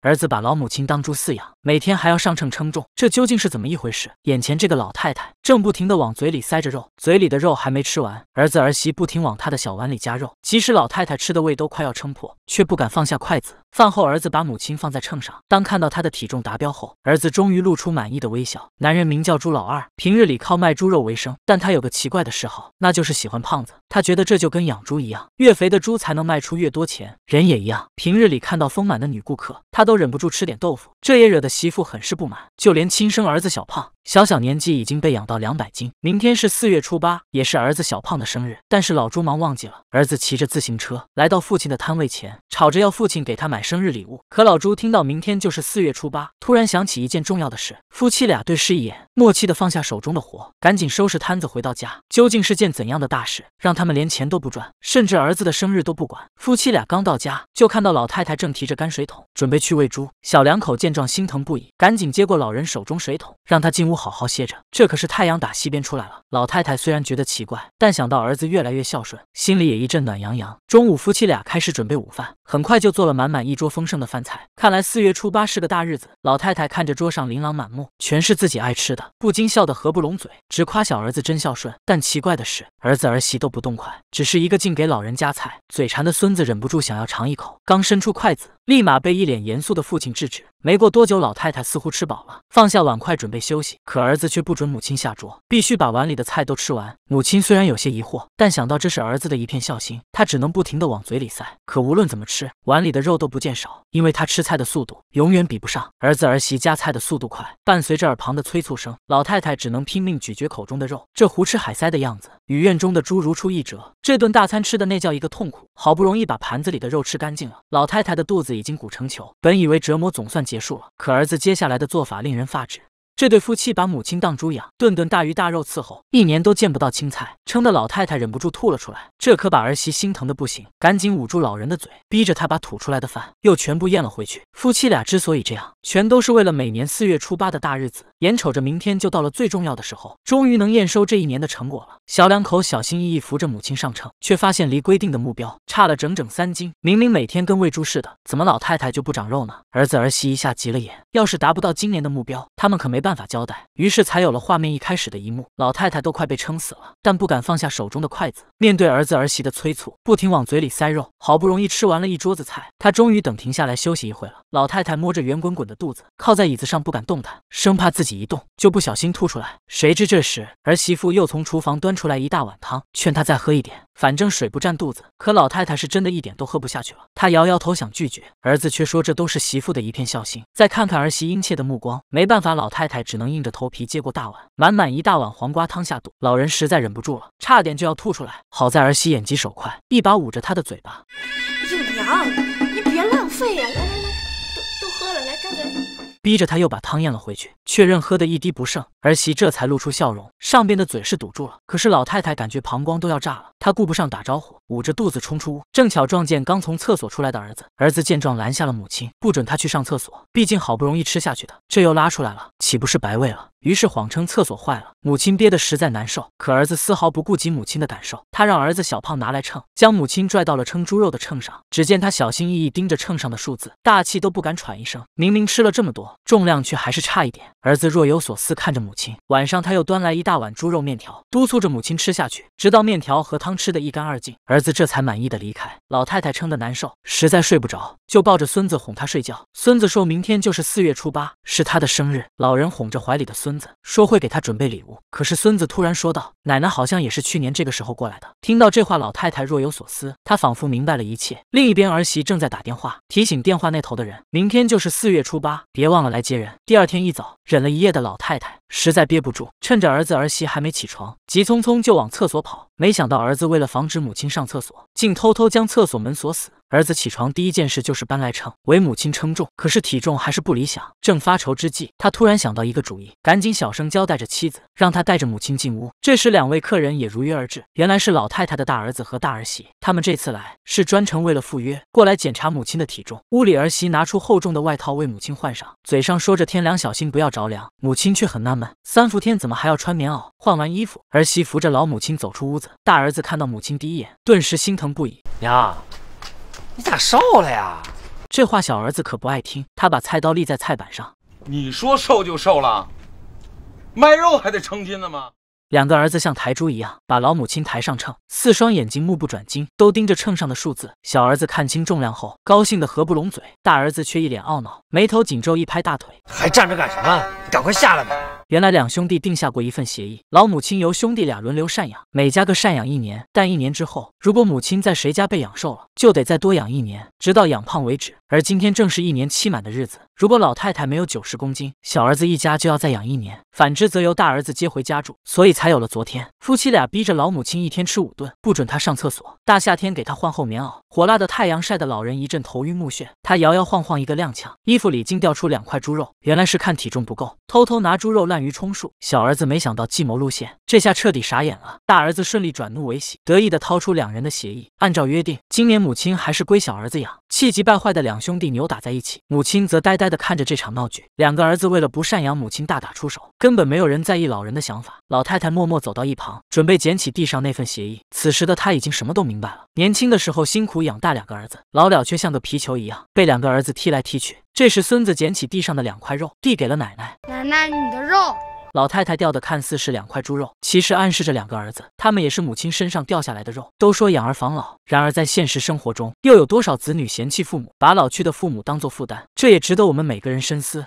儿子把老母亲当猪饲养，每天还要上秤称重，这究竟是怎么一回事？眼前这个老太太正不停的往嘴里塞着肉，嘴里的肉还没吃完，儿子儿媳不停往她的小碗里加肉，即使老太太吃的胃都快要撑破，却不敢放下筷子。饭后，儿子把母亲放在秤上，当看到她的体重达标后，儿子终于露出满意的微笑。男人名叫朱老二，平日里靠卖猪肉为生，但他有个奇怪的嗜好，那就是喜欢胖子。他觉得这就跟养猪一样，越肥的猪才能卖出越多钱，人也一样。平日里看到丰满的女顾客，他。都忍不住吃点豆腐。这也惹得媳妇很是不满，就连亲生儿子小胖，小小年纪已经被养到两百斤。明天是四月初八，也是儿子小胖的生日，但是老朱忙忘记了。儿子骑着自行车来到父亲的摊位前，吵着要父亲给他买生日礼物。可老朱听到明天就是四月初八，突然想起一件重要的事，夫妻俩对视一眼，默契的放下手中的活，赶紧收拾摊子回到家。究竟是件怎样的大事，让他们连钱都不赚，甚至儿子的生日都不管？夫妻俩刚到家，就看到老太太正提着泔水桶准备去喂猪，小两口见。见状心疼不已，赶紧接过老人手中水桶，让他进屋好好歇着。这可是太阳打西边出来了。老太太虽然觉得奇怪，但想到儿子越来越孝顺，心里也一阵暖洋洋。中午，夫妻俩开始准备午饭，很快就做了满满一桌丰盛的饭菜。看来四月初八是个大日子。老太太看着桌上琳琅满目，全是自己爱吃的，不禁笑得合不拢嘴，直夸小儿子真孝顺。但奇怪的是，儿子儿媳都不动筷，只是一个劲给老人夹菜。嘴馋的孙子忍不住想要尝一口，刚伸出筷子。立马被一脸严肃的父亲制止。没过多久，老太太似乎吃饱了，放下碗筷准备休息。可儿子却不准母亲下桌，必须把碗里的菜都吃完。母亲虽然有些疑惑，但想到这是儿子的一片孝心，她只能不停的往嘴里塞。可无论怎么吃，碗里的肉都不见少，因为她吃菜的速度永远比不上儿子儿媳夹菜的速度快。伴随着耳旁的催促声，老太太只能拼命咀嚼口中的肉，这胡吃海塞的样子与院中的猪如出一辙。这顿大餐吃的那叫一个痛苦。好不容易把盘子里的肉吃干净了，老太太的肚子。已经古城球，本以为折磨总算结束了，可儿子接下来的做法令人发指。这对夫妻把母亲当猪养，顿顿大鱼大肉伺候，一年都见不到青菜，撑得老太太忍不住吐了出来。这可把儿媳心疼的不行，赶紧捂住老人的嘴，逼着他把吐出来的饭又全部咽了回去。夫妻俩之所以这样，全都是为了每年四月初八的大日子。眼瞅着明天就到了最重要的时候，终于能验收这一年的成果了。小两口小心翼翼扶着母亲上秤，却发现离规定的目标差了整整三斤。明明每天跟喂猪似的，怎么老太太就不长肉呢？儿子儿媳一下急了眼，要是达不到今年的目标，他们可没办。办法交代，于是才有了画面一开始的一幕。老太太都快被撑死了，但不敢放下手中的筷子。面对儿子儿媳的催促，不停往嘴里塞肉。好不容易吃完了一桌子菜，她终于等停下来休息一会了。老太太摸着圆滚滚的肚子，靠在椅子上不敢动弹，生怕自己一动就不小心吐出来。谁知这时儿媳妇又从厨房端出来一大碗汤，劝她再喝一点。反正水不占肚子，可老太太是真的一点都喝不下去了。她摇摇头想拒绝，儿子却说这都是媳妇的一片孝心。再看看儿媳殷切的目光，没办法，老太太只能硬着头皮接过大碗，满满一大碗黄瓜汤下肚。老人实在忍不住了，差点就要吐出来。好在儿媳眼疾手快，一把捂着她的嘴巴：“有娘，您别浪费呀！来来来，都都喝了，来张嘴。”逼着他又把汤咽了回去，确认喝的一滴不剩。儿媳这才露出笑容，上边的嘴是堵住了，可是老太太感觉膀胱都要炸了，她顾不上打招呼，捂着肚子冲出屋，正巧撞见刚从厕所出来的儿子。儿子见状拦下了母亲，不准她去上厕所，毕竟好不容易吃下去的，这又拉出来了，岂不是白喂了？于是谎称厕所坏了。母亲憋得实在难受，可儿子丝毫不顾及母亲的感受，他让儿子小胖拿来秤，将母亲拽到了称猪肉的秤上。只见他小心翼翼盯着秤上的数字，大气都不敢喘一声，明明吃了这么多，重量却还是差一点。儿子若有所思看着母亲，晚上他又端来一大碗猪肉面条，督促着母亲吃下去，直到面条和汤吃得一干二净，儿子这才满意的离开。老太太撑得难受，实在睡不着，就抱着孙子哄他睡觉。孙子说明天就是四月初八，是他的生日。老人哄着怀里的孙子，说会给他准备礼物。可是孙子突然说道：“奶奶好像也是去年这个时候过来的。”听到这话，老太太若有所思，她仿佛明白了一切。另一边儿媳正在打电话，提醒电话那头的人，明天就是四月初八，别忘了来接人。第二天一早，人。等了一夜的老太太实在憋不住，趁着儿子儿媳还没起床，急匆匆就往厕所跑。没想到儿子为了防止母亲上厕所，竟偷偷将厕所门锁死。儿子起床第一件事就是搬来称，为母亲称重。可是体重还是不理想，正发愁之际，他突然想到一个主意，赶紧小声交代着妻子，让他带着母亲进屋。这时，两位客人也如约而至，原来是老太太的大儿子和大儿媳。他们这次来是专程为了赴约，过来检查母亲的体重。屋里儿媳拿出厚重的外套为母亲换上，嘴上说着天凉小心不要着凉，母亲却很纳闷，三伏天怎么还要穿棉袄？换完衣服，儿媳扶着老母亲走出屋子。大儿子看到母亲第一眼，顿时心疼不已，呀。你咋瘦了呀？这话小儿子可不爱听。他把菜刀立在菜板上，你说瘦就瘦了，卖肉还得称斤的吗？两个儿子像抬猪一样把老母亲抬上秤，四双眼睛目不转睛，都盯着秤上的数字。小儿子看清重量后，高兴的合不拢嘴；大儿子却一脸懊恼，眉头紧皱，一拍大腿，还站着干什么？赶快下来吧！原来两兄弟定下过一份协议，老母亲由兄弟俩轮流赡养，每家各赡养一年。但一年之后，如果母亲在谁家被养瘦了，就得再多养一年，直到养胖为止。而今天正是一年期满的日子，如果老太太没有九十公斤，小儿子一家就要再养一年；反之则由大儿子接回家住。所以才有了昨天，夫妻俩逼着老母亲一天吃五顿，不准她上厕所，大夏天给她换厚棉袄，火辣的太阳晒得老人一阵头晕目眩。他摇摇晃晃一个踉跄，衣服里竟掉出两块猪肉，原来是看体重不够，偷偷拿猪肉烂。滥竽充数，小儿子没想到计谋露馅，这下彻底傻眼了。大儿子顺利转怒为喜，得意的掏出两人的协议，按照约定，今年母亲还是归小儿子养。气急败坏的两兄弟扭打在一起，母亲则呆呆的看着这场闹剧。两个儿子为了不赡养母亲大打出手，根本没有人在意老人的想法。老太太默默走到一旁，准备捡起地上那份协议。此时的她已经什么都明白了。年轻的时候辛苦养大两个儿子，老了却像个皮球一样被两个儿子踢来踢去。这时，孙子捡起地上的两块肉，递给了奶奶。奶奶，你的肉。老太太掉的看似是两块猪肉，其实暗示着两个儿子，他们也是母亲身上掉下来的肉。都说养儿防老，然而在现实生活中，又有多少子女嫌弃父母，把老去的父母当做负担？这也值得我们每个人深思。